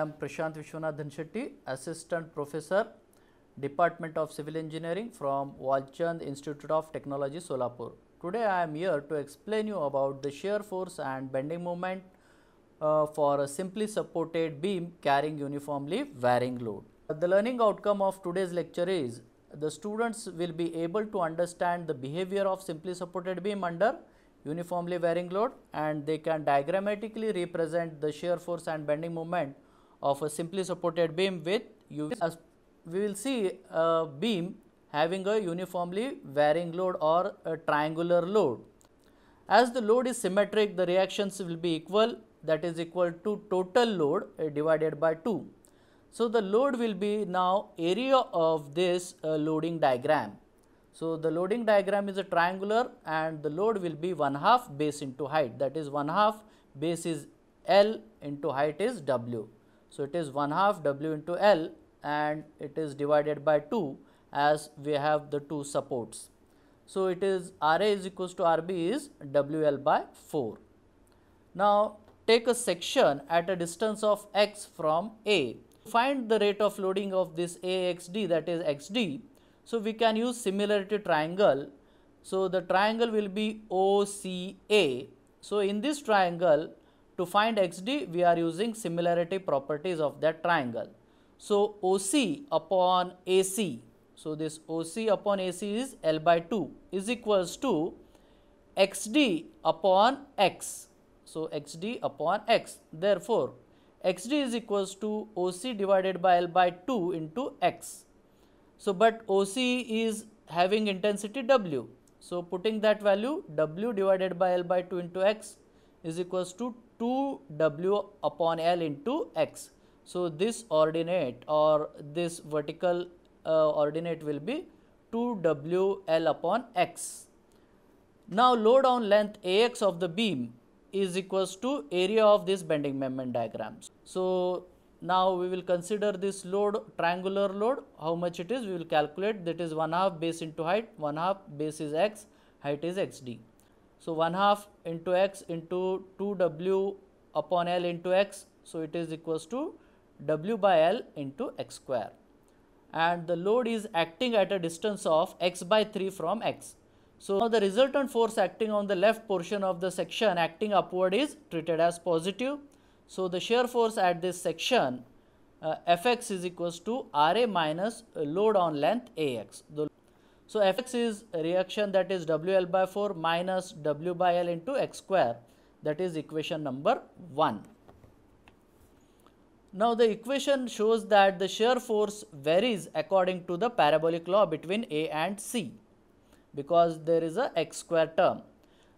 I am Prashant Vishwanathan Shetty, Assistant Professor, Department of Civil Engineering from Walchand Institute of Technology, Solapur. Today I am here to explain you about the shear force and bending moment uh, for a simply supported beam carrying uniformly varying load. The learning outcome of today's lecture is the students will be able to understand the behavior of simply supported beam under uniformly varying load and they can diagrammatically represent the shear force and bending moment of a simply supported beam with you as we will see a beam having a uniformly varying load or a triangular load. As the load is symmetric, the reactions will be equal that is equal to total load uh, divided by 2. So, the load will be now area of this uh, loading diagram. So, the loading diagram is a triangular and the load will be 1 half base into height that is 1 half base is L into height is W. So, it is 1 half W into L and it is divided by 2 as we have the two supports. So, it is Ra is equals to Rb is WL by 4. Now, take a section at a distance of x from A. Find the rate of loading of this AXD that is XD. So, we can use similarity triangle. So, the triangle will be OCA. So, in this triangle, to find xd, we are using similarity properties of that triangle. So, OC upon AC, so this OC upon AC is L by 2 is equals to xd upon x. So, xd upon x. Therefore, xd is equals to OC divided by L by 2 into x. So, but OC is having intensity W. So, putting that value W divided by L by 2 into x is equals to 2w upon L into x. So this ordinate or this vertical uh, ordinate will be 2WL upon x. Now low down length AX of the beam is equals to area of this bending moment diagrams. So now we will consider this load triangular load how much it is we will calculate that is one half base into height one half base is x height is xd. So 1 half into x into 2w upon L into x. So it is equals to w by L into x square. And the load is acting at a distance of x by 3 from x. So now the resultant force acting on the left portion of the section acting upward is treated as positive. So the shear force at this section uh, Fx is equals to Ra minus load on length Ax. The so Fx is reaction that is WL by 4 minus W by L into x square that is equation number 1. Now the equation shows that the shear force varies according to the parabolic law between A and C because there is a x square term.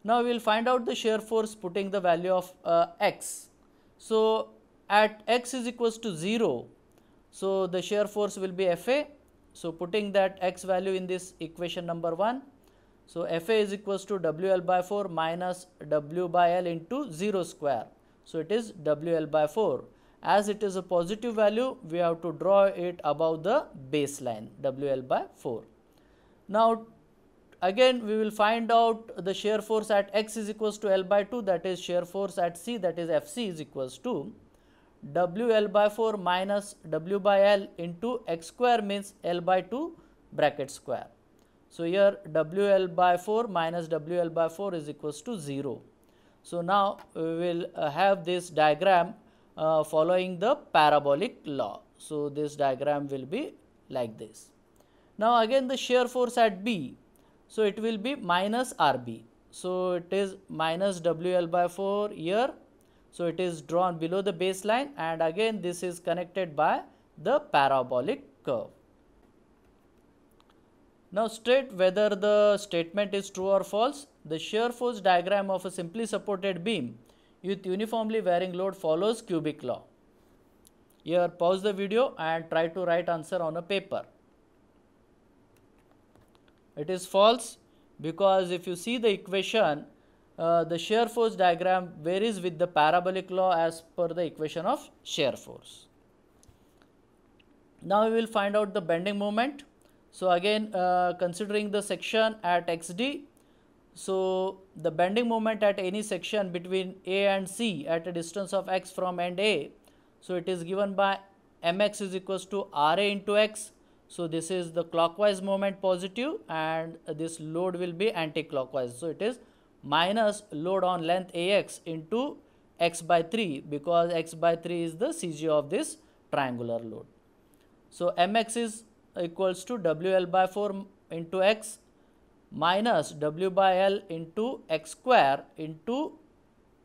Now we will find out the shear force putting the value of uh, x. So at x is equals to 0, so the shear force will be Fa so, putting that x value in this equation number 1. So, Fa is equals to WL by 4 minus W by L into 0 square. So, it is WL by 4. As it is a positive value, we have to draw it above the baseline WL by 4. Now, again we will find out the shear force at x is equals to L by 2 that is shear force at C that is Fc is equals to WL by 4 minus W by L into x square means L by 2 bracket square. So, here WL by 4 minus WL by 4 is equals to 0. So, now we will uh, have this diagram uh, following the parabolic law. So, this diagram will be like this. Now, again the shear force at B. So, it will be minus RB. So, it is minus WL by 4 here so it is drawn below the baseline and again this is connected by the parabolic curve. Now state whether the statement is true or false. The shear force diagram of a simply supported beam with uniformly varying load follows cubic law. Here pause the video and try to write answer on a paper. It is false because if you see the equation uh, the shear force diagram varies with the parabolic law as per the equation of shear force. Now we will find out the bending moment. So again uh, considering the section at xd, so the bending moment at any section between A and C at a distance of x from end A, so it is given by mx is equals to Ra into x. So this is the clockwise moment positive and this load will be anti-clockwise. So it is minus load on length AX into X by 3 because X by 3 is the CG of this triangular load. So, MX is equals to WL by 4 into X minus W by L into X square into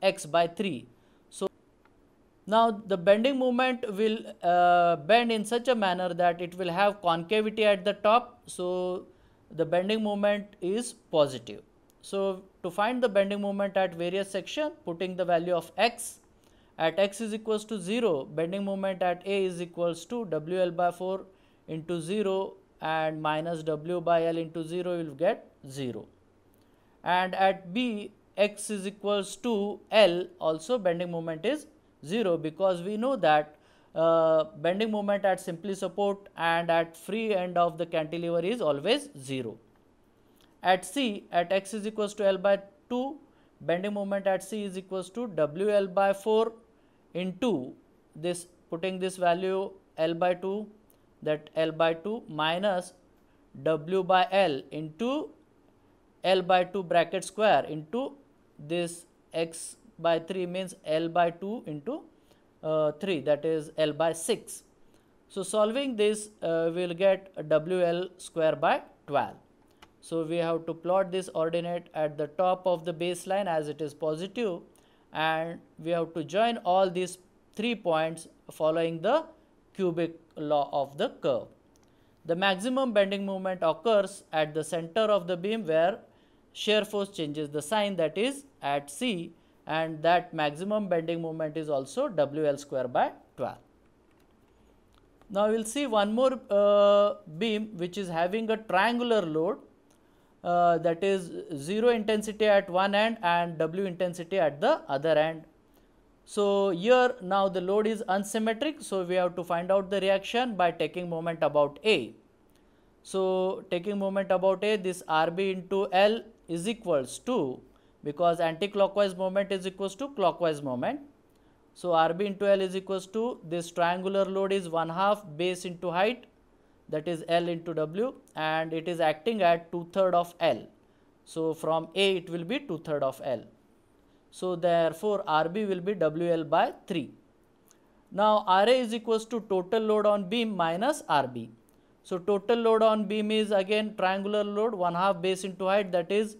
X by 3. So, now the bending moment will uh, bend in such a manner that it will have concavity at the top. So, the bending moment is positive. So, to find the bending moment at various section, putting the value of x at x is equals to 0, bending moment at A is equals to WL by 4 into 0 and minus W by L into 0 will get 0. And at B, x is equals to L also bending moment is 0 because we know that uh, bending moment at simply support and at free end of the cantilever is always 0 at C at x is equals to L by 2 bending moment at C is equals to WL by 4 into this putting this value L by 2 that L by 2 minus W by L into L by 2 bracket square into this x by 3 means L by 2 into uh, 3 that is L by 6. So solving this uh, we will get WL square by 12. So we have to plot this ordinate at the top of the baseline as it is positive and we have to join all these three points following the cubic law of the curve. The maximum bending moment occurs at the center of the beam where shear force changes the sign that is at C and that maximum bending moment is also WL square by 12. Now, we will see one more uh, beam which is having a triangular load uh, that is 0 intensity at one end and W intensity at the other end. So, here now the load is unsymmetric. So, we have to find out the reaction by taking moment about A. So, taking moment about A this RB into L is equals to because anti-clockwise moment is equals to clockwise moment. So, RB into L is equals to this triangular load is 1 half base into height that is L into W and it is acting at two-third of L. So from A it will be two-third of L. So therefore RB will be WL by 3. Now RA is equals to total load on beam minus RB. So total load on beam is again triangular load 1 half base into height that is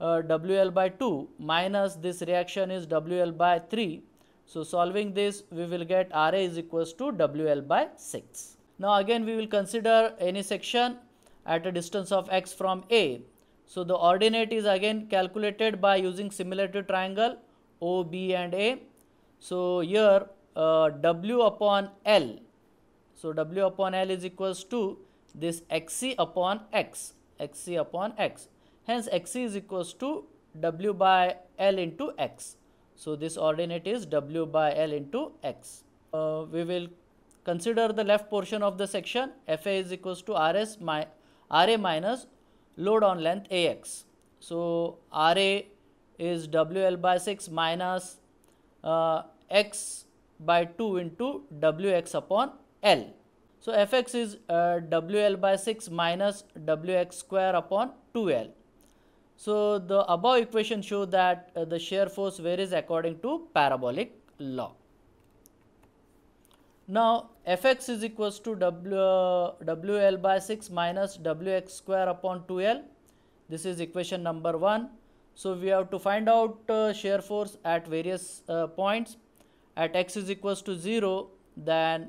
uh, WL by 2 minus this reaction is WL by 3. So solving this we will get RA is equals to WL by 6. Now again we will consider any section at a distance of x from A. So the ordinate is again calculated by using similarity triangle O, B and A. So here uh, W upon L. So W upon L is equals to this xc upon x, xc upon x. Hence xc is equals to W by L into x. So this ordinate is W by L into x. Uh, we will Consider the left portion of the section FA is equals to RS my RA minus load on length AX. So RA is WL by 6 minus uh, X by 2 into WX upon L. So Fx is uh, WL by 6 minus WX square upon 2L. So the above equation show that uh, the shear force varies according to parabolic law. Now fx is equals to w, uh, wl by 6 minus wx square upon 2l. This is equation number 1. So we have to find out uh, shear force at various uh, points. At x is equals to 0 then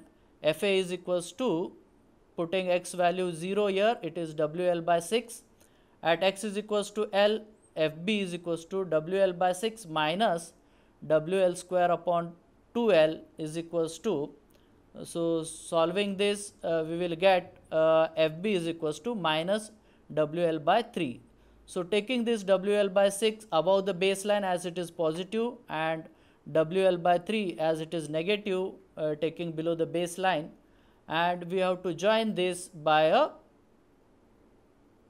fa is equals to putting x value 0 here it is wl by 6. At x is equals to l fb is equals to wl by 6 minus wl square upon 2l is equals to so solving this, uh, we will get uh, FB is equals to minus WL by 3. So taking this WL by 6 above the baseline as it is positive and WL by 3 as it is negative, uh, taking below the baseline and we have to join this by a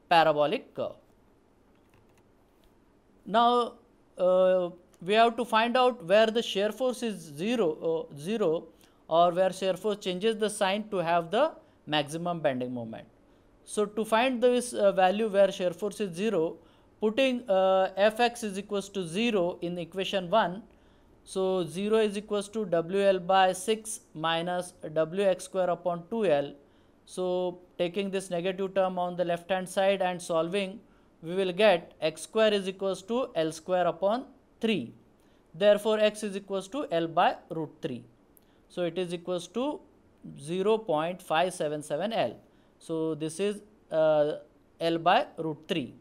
parabolic curve. Now, uh, we have to find out where the shear force is zero. Uh, or where shear force changes the sign to have the maximum bending moment. So to find this uh, value where shear force is 0, putting uh, Fx is equals to 0 in equation 1, so 0 is equals to WL by 6 minus WX square upon 2L. So taking this negative term on the left hand side and solving, we will get x square is equals to L square upon 3. Therefore, x is equals to L by root 3. So it is equals to 0.577 L. So this is uh, L by root 3.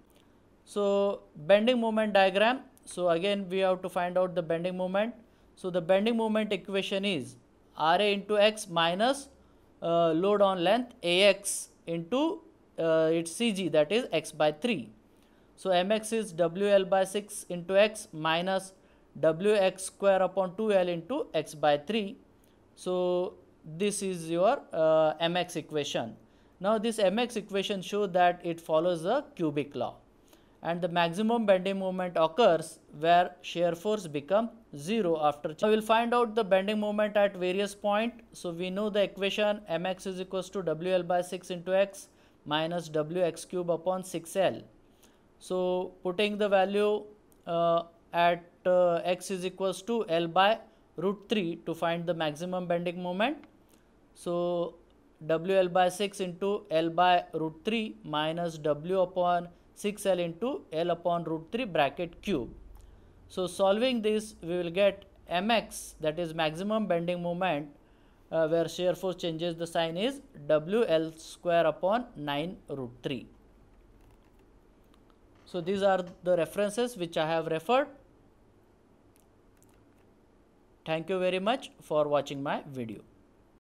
So bending moment diagram. So again we have to find out the bending moment. So the bending moment equation is Ra into x minus uh, load on length Ax into uh, its CG that is x by 3. So mx is wl by 6 into x minus wx square upon 2l into x by 3 so, this is your uh, Mx equation. Now, this Mx equation shows that it follows the cubic law and the maximum bending moment occurs where shear force become 0 after change. We will find out the bending moment at various point. So, we know the equation Mx is equals to WL by 6 into x minus Wx cube upon 6L. So, putting the value uh, at uh, x is equals to L by root 3 to find the maximum bending moment. So WL by 6 into L by root 3 minus W upon 6L into L upon root 3 bracket cube. So solving this we will get mx that is maximum bending moment uh, where shear force changes the sign is WL square upon 9 root 3. So these are the references which I have referred. Thank you very much for watching my video.